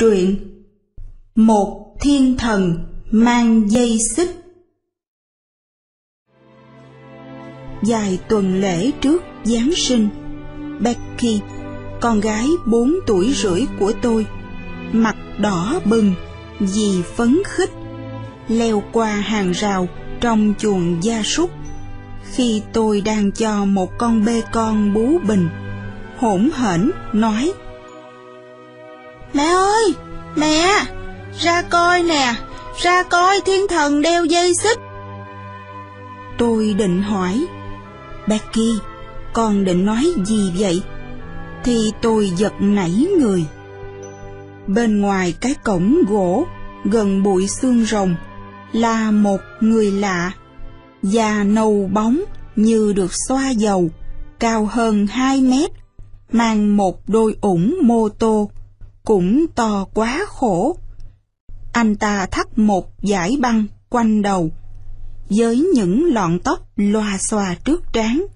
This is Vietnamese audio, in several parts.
Truyện Một thiên thần mang dây xích Dài tuần lễ trước Giáng sinh Becky, con gái 4 tuổi rưỡi của tôi Mặt đỏ bừng, vì phấn khích Leo qua hàng rào trong chuồng gia súc Khi tôi đang cho một con bê con bú bình Hỗn hển nói Mẹ ơi! mẹ ra coi nè, ra coi thiên thần đeo dây xích. Tôi định hỏi, Becky, con định nói gì vậy? Thì tôi giật nảy người. Bên ngoài cái cổng gỗ, gần bụi xương rồng, là một người lạ, da nâu bóng như được xoa dầu, cao hơn 2 mét, mang một đôi ủng mô tô cũng to quá khổ. Anh ta thắt một dải băng quanh đầu, với những lọn tóc loa xòa trước trán.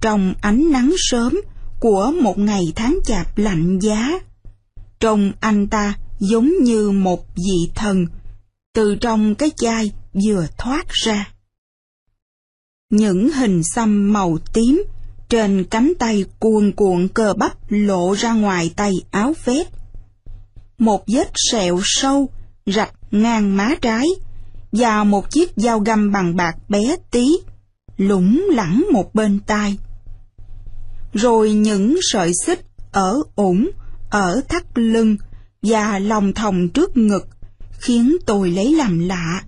Trong ánh nắng sớm của một ngày tháng chạp lạnh giá, trông anh ta giống như một vị thần từ trong cái chai vừa thoát ra. Những hình xăm màu tím trên cánh tay cuồn cuộn cơ bắp lộ ra ngoài tay áo vét. Một vết sẹo sâu, rạch ngang má trái, và một chiếc dao găm bằng bạc bé tí, lủng lẳng một bên tai. Rồi những sợi xích ở ủng, ở thắt lưng và lòng thòng trước ngực khiến tôi lấy làm lạ.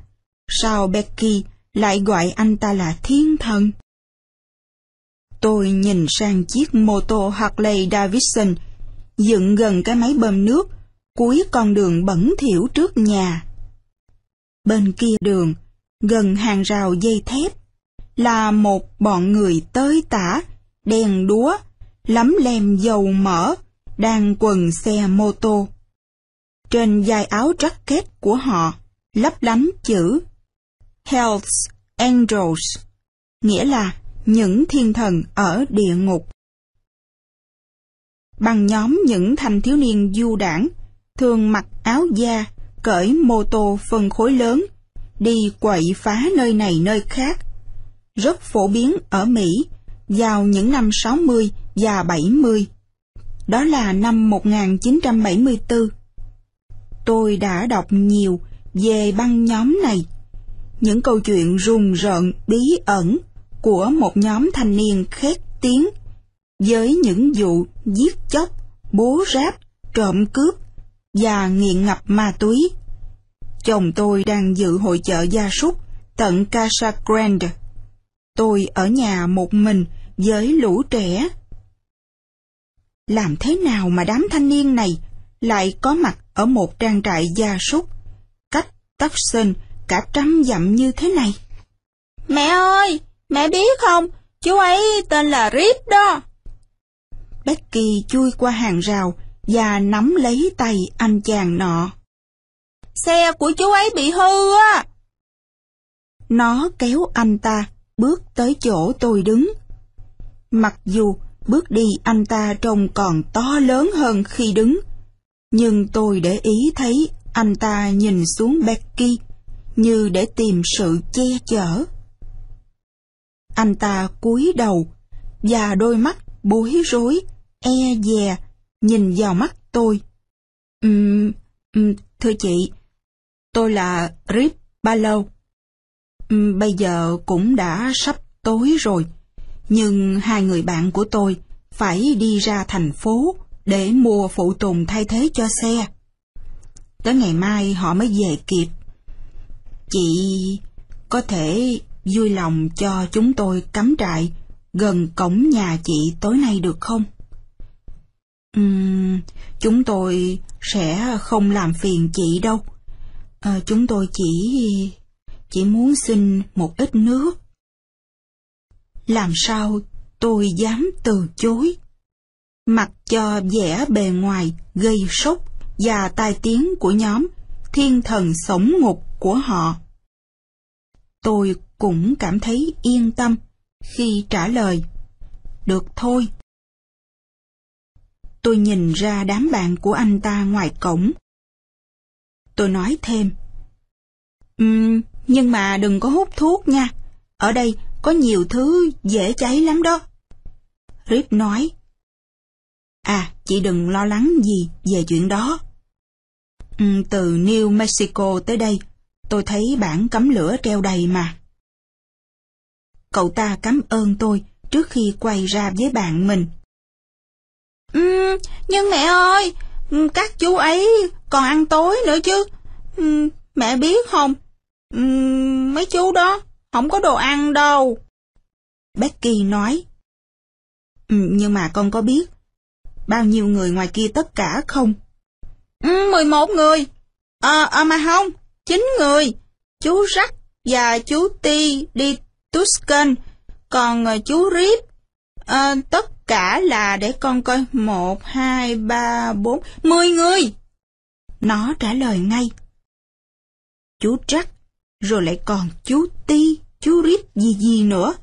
Sao Becky lại gọi anh ta là thiên thần? Tôi nhìn sang chiếc mô tô Harley Davidson, dựng gần cái máy bơm nước, cuối con đường bẩn thỉu trước nhà. Bên kia đường, gần hàng rào dây thép, là một bọn người tới tả, đèn đúa, lấm lem dầu mỡ, đang quần xe mô tô. Trên dài áo jacket của họ lấp lánh chữ health Angels, nghĩa là những thiên thần ở địa ngục. Bằng nhóm những thanh thiếu niên du đảng, thường mặc áo da, cởi mô tô phân khối lớn, đi quậy phá nơi này nơi khác. Rất phổ biến ở Mỹ vào những năm 60 và 70. Đó là năm 1974. Tôi đã đọc nhiều về băng nhóm này. Những câu chuyện rùng rợn, bí ẩn, của một nhóm thanh niên khét tiếng với những vụ giết chóc, bố ráp, trộm cướp và nghiện ngập ma túy. Chồng tôi đang dự hội chợ gia súc tận Casa Grande. Tôi ở nhà một mình với lũ trẻ. Làm thế nào mà đám thanh niên này lại có mặt ở một trang trại gia súc cách Tucson cả trăm dặm như thế này? Mẹ ơi! Mẹ biết không, chú ấy tên là Rip đó. Becky chui qua hàng rào và nắm lấy tay anh chàng nọ. Xe của chú ấy bị hư á. Nó kéo anh ta bước tới chỗ tôi đứng. Mặc dù bước đi anh ta trông còn to lớn hơn khi đứng, nhưng tôi để ý thấy anh ta nhìn xuống Becky như để tìm sự che chở. Anh ta cúi đầu và đôi mắt bối rối, e dè, nhìn vào mắt tôi. Um, um, thưa chị, tôi là Rip Balow. Um, bây giờ cũng đã sắp tối rồi, nhưng hai người bạn của tôi phải đi ra thành phố để mua phụ tùng thay thế cho xe. Tới ngày mai họ mới về kịp. Chị có thể vui lòng cho chúng tôi cắm trại gần cổng nhà chị tối nay được không? Uhm, chúng tôi sẽ không làm phiền chị đâu. À, chúng tôi chỉ... chỉ muốn xin một ít nước. Làm sao tôi dám từ chối? Mặc cho vẻ bề ngoài gây sốc và tai tiếng của nhóm thiên thần sống ngục của họ. Tôi cũng cảm thấy yên tâm khi trả lời được thôi tôi nhìn ra đám bạn của anh ta ngoài cổng tôi nói thêm um, nhưng mà đừng có hút thuốc nha ở đây có nhiều thứ dễ cháy lắm đó rip nói à chị đừng lo lắng gì về chuyện đó um, từ new mexico tới đây tôi thấy bản cấm lửa treo đầy mà cậu ta cảm ơn tôi trước khi quay ra với bạn mình. Uhm, nhưng mẹ ơi, các chú ấy còn ăn tối nữa chứ. Uhm, mẹ biết không, uhm, mấy chú đó không có đồ ăn đâu. Becky nói. Uhm, nhưng mà con có biết bao nhiêu người ngoài kia tất cả không? Uhm, 11 người. Ờ, à, à, mà không, 9 người. Chú Rắc và chú Ti đi Tuscan, còn ờ, chú Rip. À, ờ, tất cả là để con coi một hai ba bốn mười người. Nó trả lời ngay. Chú Jack, rồi lại còn chú Ti, chú Rip gì gì nữa.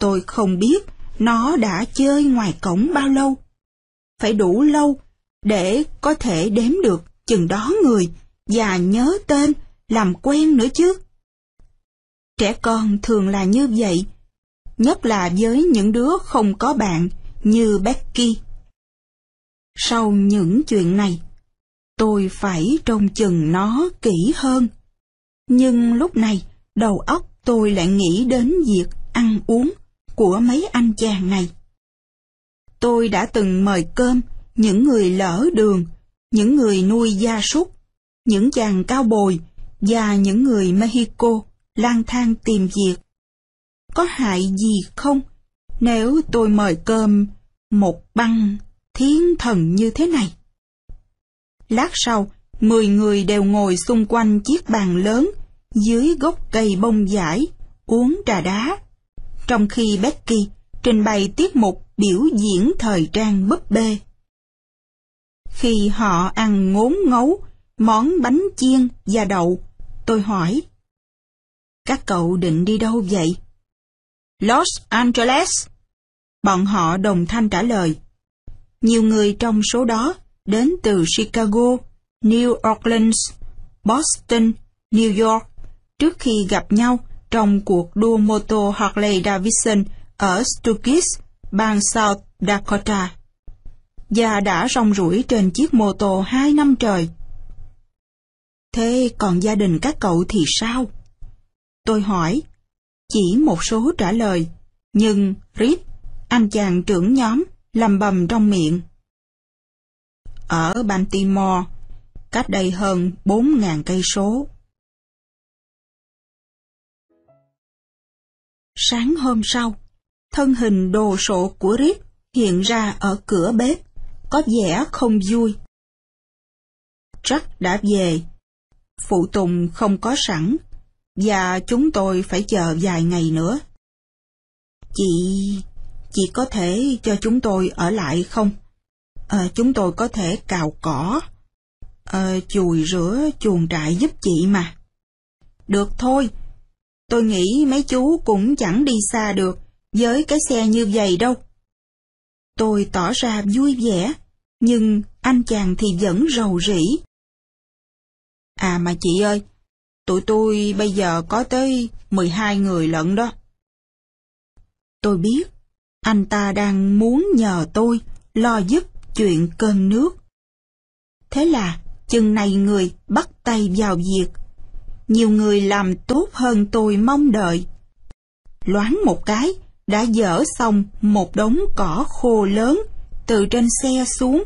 Tôi không biết nó đã chơi ngoài cổng bao lâu. Phải đủ lâu để có thể đếm được chừng đó người và nhớ tên, làm quen nữa chứ. Trẻ con thường là như vậy, nhất là với những đứa không có bạn như Becky. Sau những chuyện này, tôi phải trông chừng nó kỹ hơn. Nhưng lúc này, đầu óc tôi lại nghĩ đến việc ăn uống của mấy anh chàng này. Tôi đã từng mời cơm những người lỡ đường, những người nuôi gia súc, những chàng cao bồi và những người Mexico lang thang tìm việc. Có hại gì không nếu tôi mời cơm một băng thiến thần như thế này? Lát sau, mười người đều ngồi xung quanh chiếc bàn lớn dưới gốc cây bông giải uống trà đá. Trong khi Becky trình bày tiết mục biểu diễn thời trang búp bê. Khi họ ăn ngốn ngấu, món bánh chiên và đậu, tôi hỏi, các cậu định đi đâu vậy? Los Angeles. Bọn họ đồng thanh trả lời. Nhiều người trong số đó đến từ Chicago, New Orleans, Boston, New York trước khi gặp nhau trong cuộc đua mô tô Harley Davidson ở Stukis, bang South Dakota. Và đã rong ruổi trên chiếc mô tô hai năm trời. Thế còn gia đình các cậu thì sao? Tôi hỏi. Chỉ một số trả lời. Nhưng, Rip, anh chàng trưởng nhóm, lầm bầm trong miệng. Ở Baltimore, cách đây hơn 4.000 cây số. Sáng hôm sau, thân hình đồ sộ của Rip hiện ra ở cửa bếp, có vẻ không vui. Jack đã về. Phụ tùng không có sẵn và chúng tôi phải chờ vài ngày nữa. Chị... chị có thể cho chúng tôi ở lại không? À, chúng tôi có thể cào cỏ, à, chùi rửa chuồng trại giúp chị mà. Được thôi, tôi nghĩ mấy chú cũng chẳng đi xa được với cái xe như vậy đâu. Tôi tỏ ra vui vẻ, nhưng anh chàng thì vẫn rầu rĩ. À mà chị ơi, Tụi tôi bây giờ có tới 12 người lận đó. Tôi biết, anh ta đang muốn nhờ tôi lo giúp chuyện cơn nước. Thế là chừng này người bắt tay vào việc. Nhiều người làm tốt hơn tôi mong đợi. Loáng một cái, đã dỡ xong một đống cỏ khô lớn từ trên xe xuống,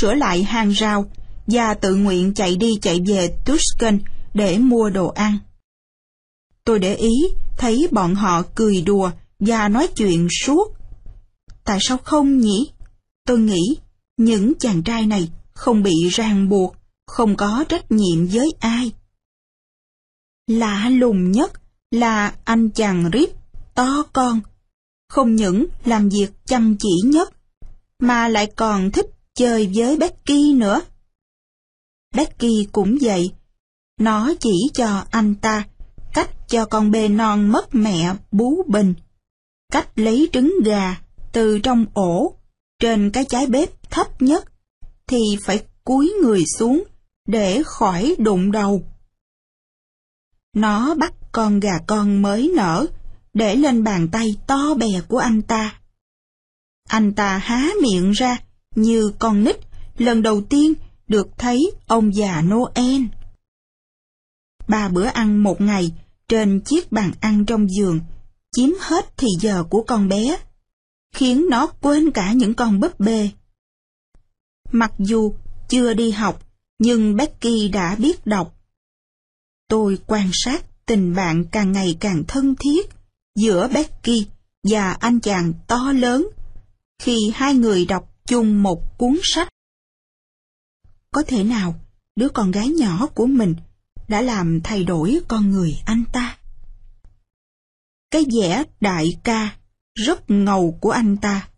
sửa lại hàng rào và tự nguyện chạy đi chạy về Tuscan để mua đồ ăn. Tôi để ý thấy bọn họ cười đùa và nói chuyện suốt. Tại sao không nhỉ? Tôi nghĩ những chàng trai này không bị ràng buộc, không có trách nhiệm với ai. Lạ lùng nhất là anh chàng Rip to con, không những làm việc chăm chỉ nhất, mà lại còn thích chơi với Becky nữa. Becky cũng vậy, nó chỉ cho anh ta cách cho con bê non mất mẹ bú bình, cách lấy trứng gà từ trong ổ trên cái trái bếp thấp nhất thì phải cúi người xuống để khỏi đụng đầu. Nó bắt con gà con mới nở để lên bàn tay to bè của anh ta. Anh ta há miệng ra như con nít lần đầu tiên được thấy ông già Noel ba bữa ăn một ngày trên chiếc bàn ăn trong giường, chiếm hết thì giờ của con bé, khiến nó quên cả những con búp bê. Mặc dù chưa đi học, nhưng Becky đã biết đọc. Tôi quan sát tình bạn càng ngày càng thân thiết giữa Becky và anh chàng to lớn khi hai người đọc chung một cuốn sách. Có thể nào đứa con gái nhỏ của mình đã làm thay đổi con người anh ta. Cái vẻ đại ca rất ngầu của anh ta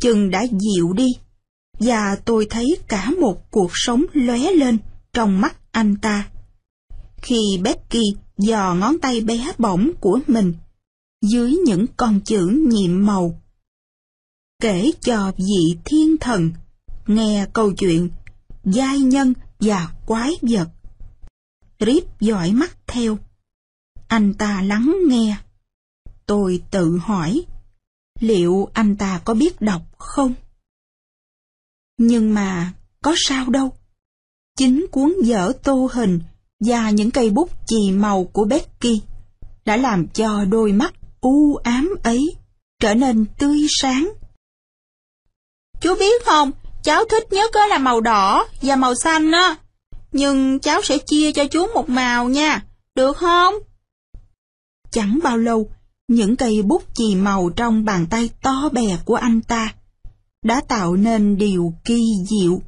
chừng đã dịu đi và tôi thấy cả một cuộc sống lóe lên trong mắt anh ta. Khi Becky dò ngón tay bé bỏng của mình dưới những con chữ nhiệm màu. Kể cho vị thiên thần nghe câu chuyện giai nhân và quái vật Rip dõi mắt theo. Anh ta lắng nghe. Tôi tự hỏi, liệu anh ta có biết đọc không? Nhưng mà có sao đâu. Chính cuốn dở tô hình và những cây bút chì màu của Becky đã làm cho đôi mắt u ám ấy trở nên tươi sáng. Chú biết không, cháu thích nhất là màu đỏ và màu xanh á nhưng cháu sẽ chia cho chú một màu nha, được không? Chẳng bao lâu, những cây bút chì màu trong bàn tay to bè của anh ta đã tạo nên điều kỳ diệu.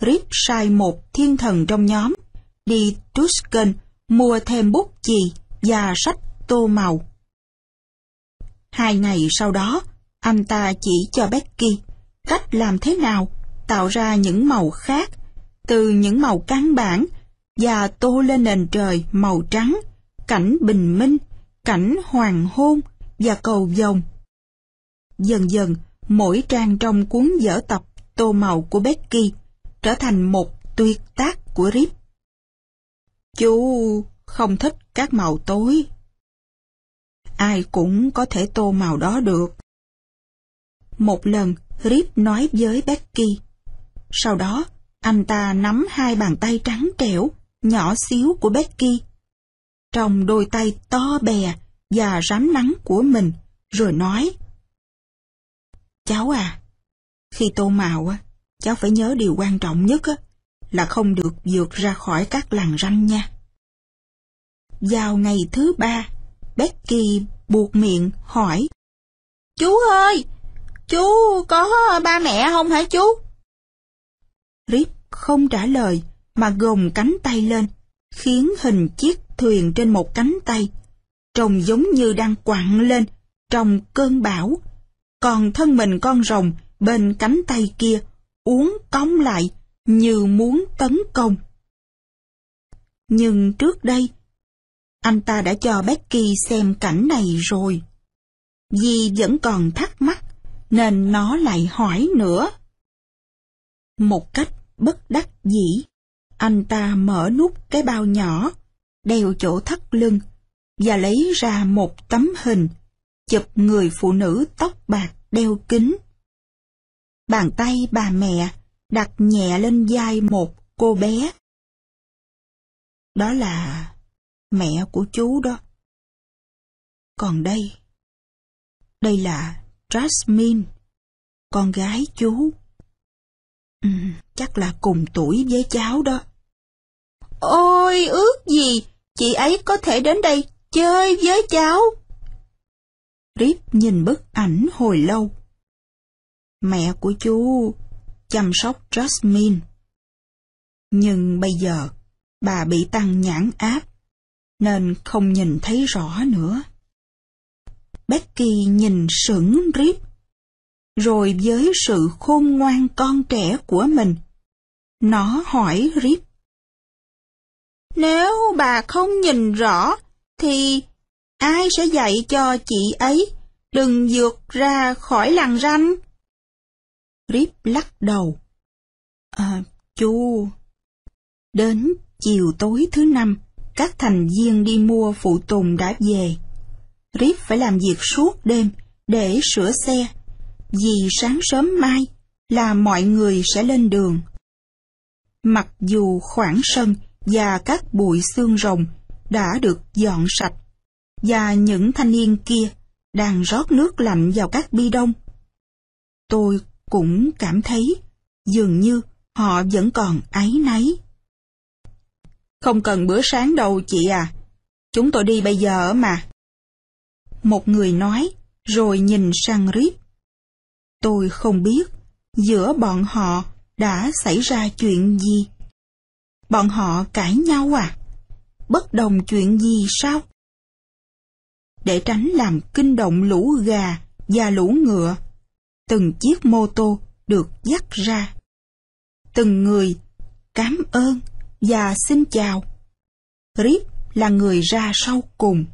Rip sai một thiên thần trong nhóm, đi Tuscan mua thêm bút chì và sách tô màu. Hai ngày sau đó, anh ta chỉ cho Becky cách làm thế nào tạo ra những màu khác từ những màu căn bản và tô lên nền trời màu trắng, cảnh bình minh, cảnh hoàng hôn và cầu vồng. Dần dần, mỗi trang trong cuốn vở tập tô màu của Becky trở thành một tuyệt tác của Rip. Chú không thích các màu tối. Ai cũng có thể tô màu đó được. Một lần, Rip nói với Becky. Sau đó, anh ta nắm hai bàn tay trắng trẻo, nhỏ xíu của Becky. Trong đôi tay to bè và rám nắng của mình, rồi nói. Cháu à, khi tô màu, cháu phải nhớ điều quan trọng nhất là không được vượt ra khỏi các làng răng nha. Vào ngày thứ ba, Becky buộc miệng hỏi. Chú ơi, chú có ba mẹ không hả chú? Rip không trả lời mà gồng cánh tay lên, khiến hình chiếc thuyền trên một cánh tay, trông giống như đang quặn lên trong cơn bão. Còn thân mình con rồng bên cánh tay kia uốn cong lại như muốn tấn công. Nhưng trước đây, anh ta đã cho Becky xem cảnh này rồi. vì vẫn còn thắc mắc, nên nó lại hỏi nữa. Một cách bất đắc dĩ. Anh ta mở nút cái bao nhỏ, đeo chỗ thắt lưng, và lấy ra một tấm hình, chụp người phụ nữ tóc bạc đeo kính. Bàn tay bà mẹ đặt nhẹ lên vai một cô bé. Đó là mẹ của chú đó. Còn đây, đây là Jasmine, con gái chú. Ừ, chắc là cùng tuổi với cháu đó. Ôi, ước gì, chị ấy có thể đến đây chơi với cháu. Rip nhìn bức ảnh hồi lâu. Mẹ của chú chăm sóc Jasmine. Nhưng bây giờ, bà bị tăng nhãn áp, nên không nhìn thấy rõ nữa. Becky nhìn sững Rip rồi với sự khôn ngoan con trẻ của mình nó hỏi rip nếu bà không nhìn rõ thì ai sẽ dạy cho chị ấy đừng vượt ra khỏi làng ranh rip lắc đầu à, chú đến chiều tối thứ năm các thành viên đi mua phụ tùng đã về rip phải làm việc suốt đêm để sửa xe vì sáng sớm mai là mọi người sẽ lên đường. Mặc dù khoảng sân và các bụi xương rồng đã được dọn sạch, và những thanh niên kia đang rót nước lạnh vào các bi đông, tôi cũng cảm thấy dường như họ vẫn còn áy náy. Không cần bữa sáng đâu chị à, chúng tôi đi bây giờ mà. Một người nói, rồi nhìn sang Rip. Tôi không biết giữa bọn họ đã xảy ra chuyện gì. Bọn họ cãi nhau à? Bất đồng chuyện gì sao? Để tránh làm kinh động lũ gà và lũ ngựa, từng chiếc mô tô được dắt ra. Từng người cám ơn và xin chào. Rip là người ra sau cùng.